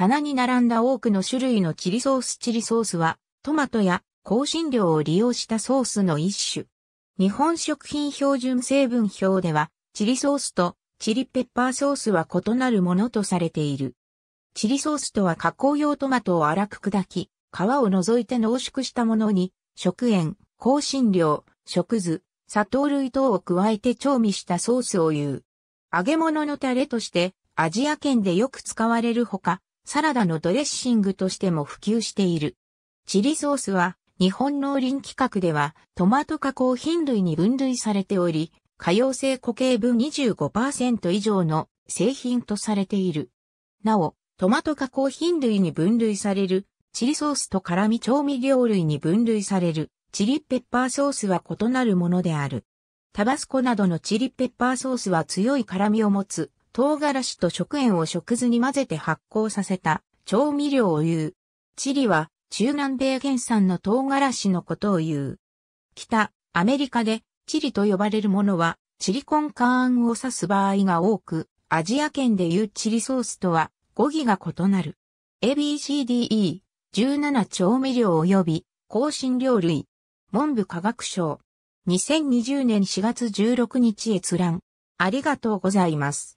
棚に並んだ多くの種類のチリソースチリソースは、トマトや香辛料を利用したソースの一種。日本食品標準成分表では、チリソースとチリペッパーソースは異なるものとされている。チリソースとは加工用トマトを粗く砕き、皮を除いて濃縮したものに、食塩、香辛料、食酢、砂糖類等を加えて調味したソースを言う。揚げ物のタレとして、アジア圏でよく使われるほか、サラダのドレッシングとしても普及している。チリソースは、日本農林規格では、トマト加工品類に分類されており、可用性固形分25%以上の製品とされている。なお、トマト加工品類に分類される、チリソースと辛味調味料類に分類される、チリペッパーソースは異なるものである。タバスコなどのチリペッパーソースは強い辛味を持つ、唐辛子と食塩を食酢に混ぜて発酵させた調味料を言う。チリは中南米原産の唐辛子のことを言う。北、アメリカでチリと呼ばれるものはチリコンカーンを指す場合が多く、アジア圏で言うチリソースとは語義が異なる。ABCDE17 調味料及び香辛料類。文部科学省。2020年4月16日閲覧。ありがとうございます。